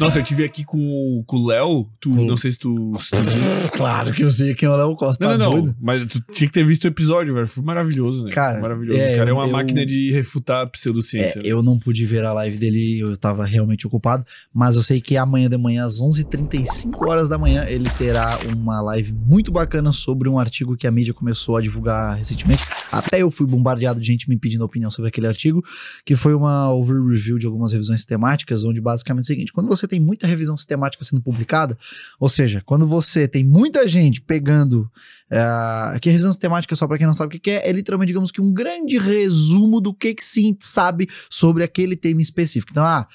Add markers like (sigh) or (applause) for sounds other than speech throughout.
Nossa, eu tive aqui com, com o Léo. Tu, não sei se tu. (laughs) claro que eu sei quem é o Léo Costa. Não, tá não, doido. Mas tu tinha que ter visto o episódio, velho. Foi maravilhoso, né? Cara, maravilhoso. É, o cara é uma eu, máquina de refutar pseudociência. É, né? Eu não pude ver a live dele, eu tava realmente ocupado. Mas eu sei que amanhã de manhã, às 11h35 horas da manhã, ele terá uma live muito bacana sobre um artigo que a mídia começou a divulgar recentemente. Até eu fui bombardeado de gente me pedindo opinião sobre aquele artigo, que foi uma over-review de algumas revisões temáticas, onde basicamente é o seguinte: quando você você tem muita revisão sistemática sendo publicada, ou seja, quando você tem muita gente pegando. Uh, que revisão sistemática, é só para quem não sabe o que é, é literalmente, digamos que um grande resumo do que, que se sabe sobre aquele tema específico. Então, ah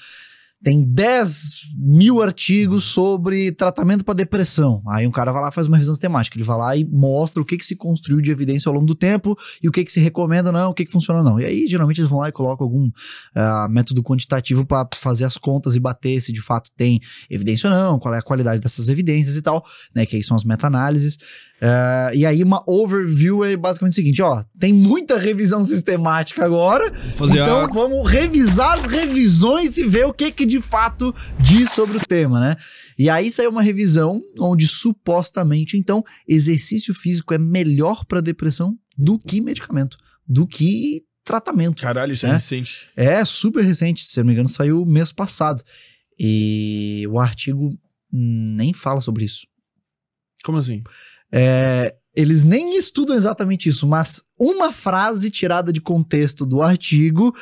tem 10 mil artigos sobre tratamento para depressão. Aí um cara vai lá faz uma revisão sistemática. Ele vai lá e mostra o que, que se construiu de evidência ao longo do tempo e o que, que se recomenda, não, o que, que funciona, não. E aí, geralmente, eles vão lá e colocam algum uh, método quantitativo para fazer as contas e bater se de fato tem evidência ou não, qual é a qualidade dessas evidências e tal, né? Que aí são as meta-análises. Uh, e aí, uma overview é basicamente o seguinte: ó, tem muita revisão sistemática agora. então, a... vamos revisar as revisões e ver o que que de fato diz sobre o tema, né? E aí saiu uma revisão onde supostamente, então, exercício físico é melhor para depressão do que medicamento, do que tratamento. Caralho, isso é né? é recente. É super recente, se não me engano, saiu mês passado. E o artigo nem fala sobre isso. Como assim? É, eles nem estudam exatamente isso, mas uma frase tirada de contexto do artigo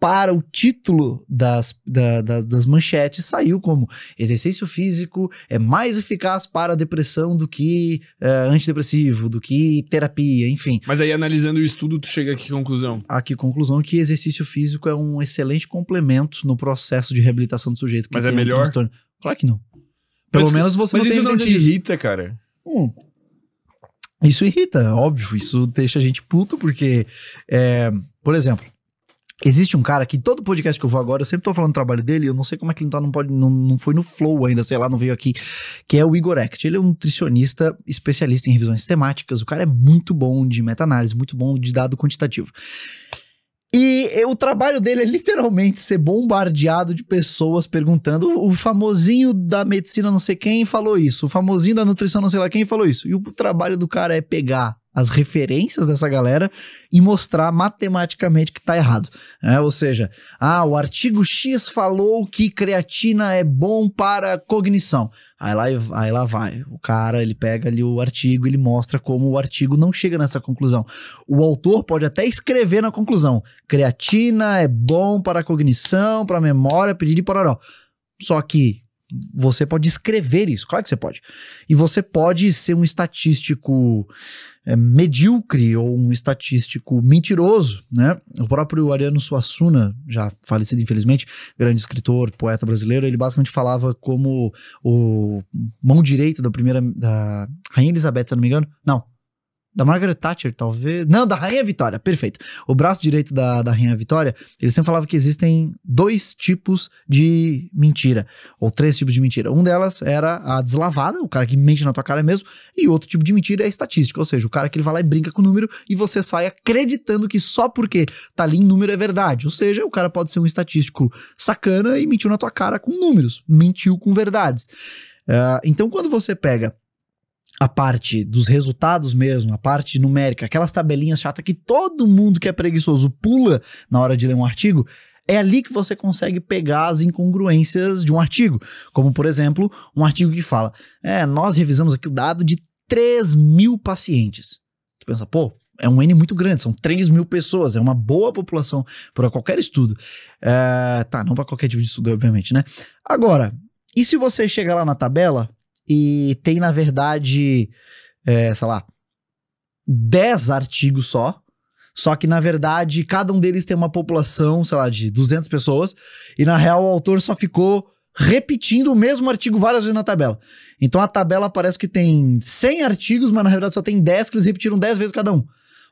para o título das, da, da, das manchetes saiu como exercício físico é mais eficaz para depressão do que é, antidepressivo, do que terapia, enfim. Mas aí analisando o estudo, tu chega a que conclusão? A que conclusão que exercício físico é um excelente complemento no processo de reabilitação do sujeito. Mas é melhor? Um claro que não. Pelo mas, menos você mas não Mas isso não te irrita, cara? Hum. Isso irrita, óbvio, isso deixa a gente puto, porque, é, por exemplo, Existe um cara que todo podcast que eu vou agora, eu sempre tô falando do trabalho dele, eu não sei como é que ele tá, não, pode, não, não foi no Flow ainda, sei lá, não veio aqui, que é o Igor Act. Ele é um nutricionista especialista em revisões temáticas, o cara é muito bom de meta-análise, muito bom de dado quantitativo. E o trabalho dele é literalmente ser bombardeado de pessoas perguntando. O famosinho da medicina não sei quem falou isso, o famosinho da nutrição não sei lá quem falou isso. E o trabalho do cara é pegar as referências dessa galera e mostrar matematicamente que está errado. Né? Ou seja, ah, o artigo X falou que creatina é bom para cognição. Aí lá, aí lá vai. O cara, ele pega ali o artigo, ele mostra como o artigo não chega nessa conclusão. O autor pode até escrever na conclusão: creatina é bom para cognição, para memória, pedir e pororó. Só que você pode escrever isso, claro que você pode. E você pode ser um estatístico é, medíocre ou um estatístico mentiroso, né? O próprio Ariano Suassuna, já falecido infelizmente, grande escritor, poeta brasileiro, ele basicamente falava como o mão direita da primeira da rainha Elizabeth, se eu não me engano. Não, da Margaret Thatcher, talvez. Não, da Rainha Vitória, perfeito. O braço direito da, da Rainha Vitória, ele sempre falava que existem dois tipos de mentira, ou três tipos de mentira. Um delas era a deslavada, o cara que mente na tua cara mesmo, e outro tipo de mentira é estatística, ou seja, o cara que ele vai lá e brinca com o número e você sai acreditando que só porque tá ali em número é verdade. Ou seja, o cara pode ser um estatístico sacana e mentiu na tua cara com números, mentiu com verdades. Uh, então, quando você pega a parte dos resultados mesmo, a parte numérica, aquelas tabelinhas chatas que todo mundo que é preguiçoso pula na hora de ler um artigo, é ali que você consegue pegar as incongruências de um artigo. Como, por exemplo, um artigo que fala: é, nós revisamos aqui o dado de 3 mil pacientes. Tu pensa, pô, é um N muito grande, são 3 mil pessoas, é uma boa população para qualquer estudo. É, tá, não para qualquer tipo de estudo, obviamente, né? Agora, e se você chegar lá na tabela e tem, na verdade, é, sei lá, 10 artigos só. Só que, na verdade, cada um deles tem uma população, sei lá, de 200 pessoas. E, na real, o autor só ficou repetindo o mesmo artigo várias vezes na tabela. Então, a tabela parece que tem 100 artigos, mas, na verdade, só tem 10 que eles repetiram 10 vezes cada um.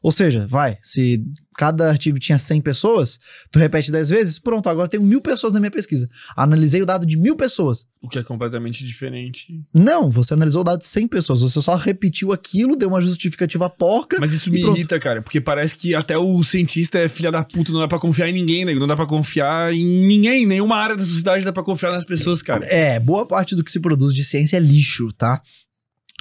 Ou seja, vai, se cada artigo tinha 100 pessoas, tu repete 10 vezes, pronto, agora tenho mil pessoas na minha pesquisa. Analisei o dado de mil pessoas. O que é completamente diferente. Não, você analisou o dado de 100 pessoas, você só repetiu aquilo, deu uma justificativa porca. Mas isso me irrita, cara, porque parece que até o cientista é filha da puta, não dá pra confiar em ninguém, né? não dá pra confiar em ninguém, nenhuma área da sociedade dá pra confiar nas pessoas, cara. É, boa parte do que se produz de ciência é lixo, tá?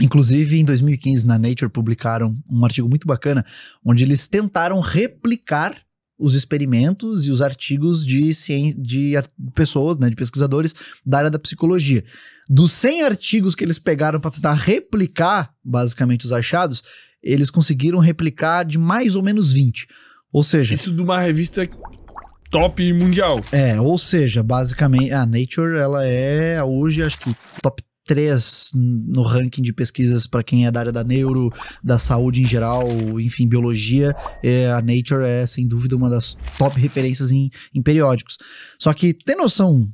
Inclusive, em 2015, na Nature, publicaram um artigo muito bacana, onde eles tentaram replicar os experimentos e os artigos de, de pessoas, né, de pesquisadores da área da psicologia. Dos 100 artigos que eles pegaram para tentar replicar, basicamente, os achados, eles conseguiram replicar de mais ou menos 20. Ou seja. Isso de uma revista top mundial. É, ou seja, basicamente, a Nature, ela é hoje, acho que top três no ranking de pesquisas para quem é da área da neuro, da saúde em geral, enfim, biologia. É, a Nature é, sem dúvida, uma das top referências em, em periódicos. Só que tem noção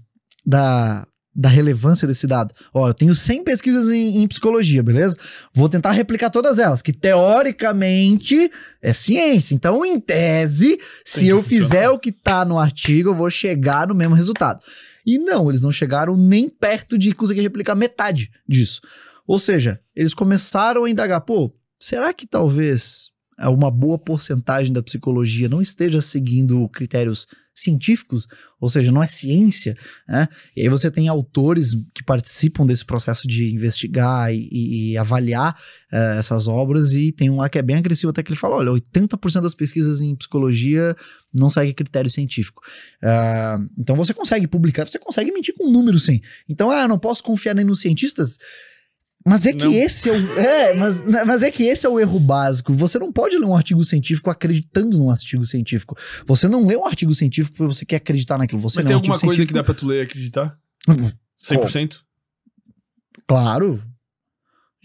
da, da relevância desse dado. Ó, eu tenho 100 pesquisas em, em, psicologia, beleza? Vou tentar replicar todas elas, que teoricamente é ciência. Então, em tese, Tem se eu fizer o que tá no artigo, eu vou chegar no mesmo resultado. E não, eles não chegaram nem perto de conseguir replicar metade disso. Ou seja, eles começaram a indagar, pô, será que talvez uma boa porcentagem da psicologia não esteja seguindo critérios científicos, ou seja, não é ciência, né? E aí você tem autores que participam desse processo de investigar e, e, avaliar uh, essas obras, e tem um lá que é bem agressivo até que ele fala: olha, 80% das pesquisas em psicologia não segue critério científico. Uh, então você consegue publicar, você consegue mentir com um número sim. Então, ah, não posso confiar nem nos cientistas. Mas é que não. esse é o. É, mas, mas é que esse é o erro básico. Você não pode ler um artigo científico acreditando num artigo científico. Você não lê um artigo científico porque você quer acreditar naquilo. Você mas tem alguma coisa científico... que dá pra tu ler e acreditar? 100%? Oh. Claro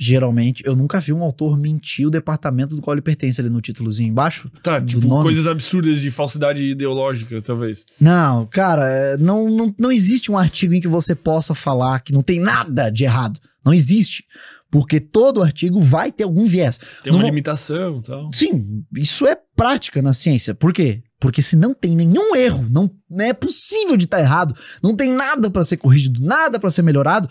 geralmente, eu nunca vi um autor mentir o departamento do qual ele pertence ali no títulozinho embaixo. Tá, tipo, nome. coisas absurdas de falsidade ideológica, talvez. Não, cara, é, não, não, não existe um artigo em que você possa falar que não tem nada de errado. Não existe. Porque todo artigo vai ter algum viés. Tem uma no... limitação tal. Sim, isso é prática na ciência. Por quê? Porque se não tem nenhum erro, não, não é possível de estar tá errado, não tem nada para ser corrigido, nada para ser melhorado,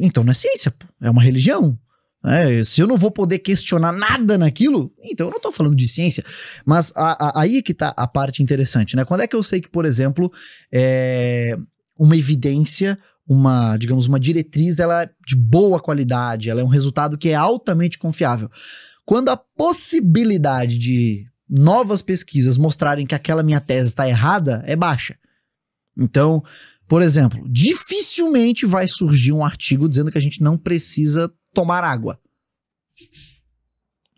então não é ciência, pô. é uma religião. É, se eu não vou poder questionar nada naquilo, então eu não estou falando de ciência. Mas a, a, aí é que está a parte interessante, né? Quando é que eu sei que, por exemplo, é uma evidência, uma, digamos, uma diretriz, ela é de boa qualidade, ela é um resultado que é altamente confiável. Quando a possibilidade de novas pesquisas mostrarem que aquela minha tese está errada é baixa. Então, por exemplo, dificilmente vai surgir um artigo dizendo que a gente não precisa tomar água.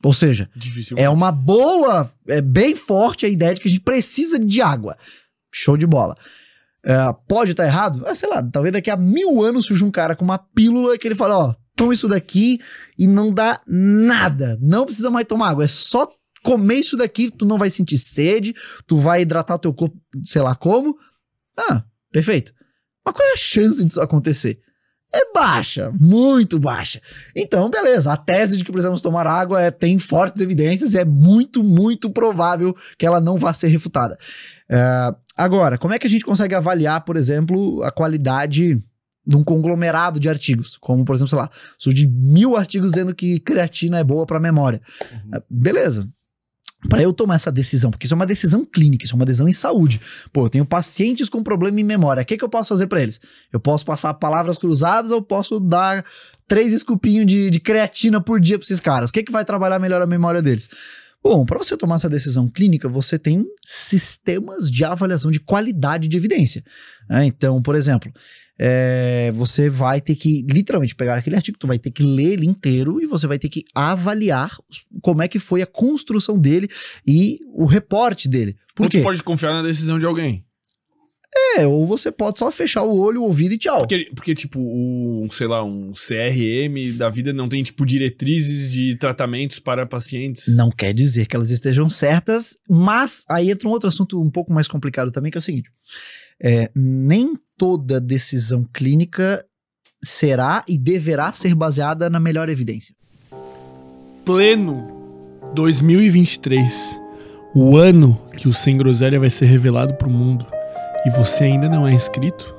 Ou seja, é uma boa, é bem forte a ideia de que a gente precisa de água. Show de bola. É, pode estar tá errado? Ah, sei lá, talvez daqui a mil anos surja um cara com uma pílula que ele fala, ó, toma isso daqui e não dá nada. Não precisa mais tomar água, é só comer isso daqui, tu não vai sentir sede, tu vai hidratar teu corpo, sei lá como. Ah, perfeito. Mas qual é a chance disso acontecer? É baixa, muito baixa. Então, beleza, a tese de que precisamos tomar água é, tem fortes evidências e é muito, muito provável que ela não vá ser refutada. É, agora, como é que a gente consegue avaliar, por exemplo, a qualidade de um conglomerado de artigos? Como, por exemplo, sei lá, surge mil artigos dizendo que creatina é boa para memória. Uhum. beleza, para eu tomar essa decisão, porque isso é uma decisão clínica, isso é uma decisão em saúde. Pô, eu tenho pacientes com problema em memória. O que, que eu posso fazer para eles? Eu posso passar palavras cruzadas ou posso dar três escupinhos de, de creatina por dia para esses caras? O que, que vai trabalhar melhor a memória deles? Bom, para você tomar essa decisão clínica, você tem sistemas de avaliação de qualidade de evidência. Né? Então, por exemplo, é, você vai ter que literalmente pegar aquele artigo, tu vai ter que ler ele inteiro e você vai ter que avaliar como é que foi a construção dele e o reporte dele. Por pode confiar na decisão de alguém. É, ou você pode só fechar o olho, o ouvido e tchau. Porque, porque tipo, um, sei lá, um CRM da vida não tem, tipo, diretrizes de tratamentos para pacientes. Não quer dizer que elas estejam certas, mas aí entra um outro assunto um pouco mais complicado também, que é o seguinte: é, nem toda decisão clínica será e deverá ser baseada na melhor evidência. Pleno 2023, o ano que o Sem Groselha vai ser revelado para o mundo e você ainda não é inscrito,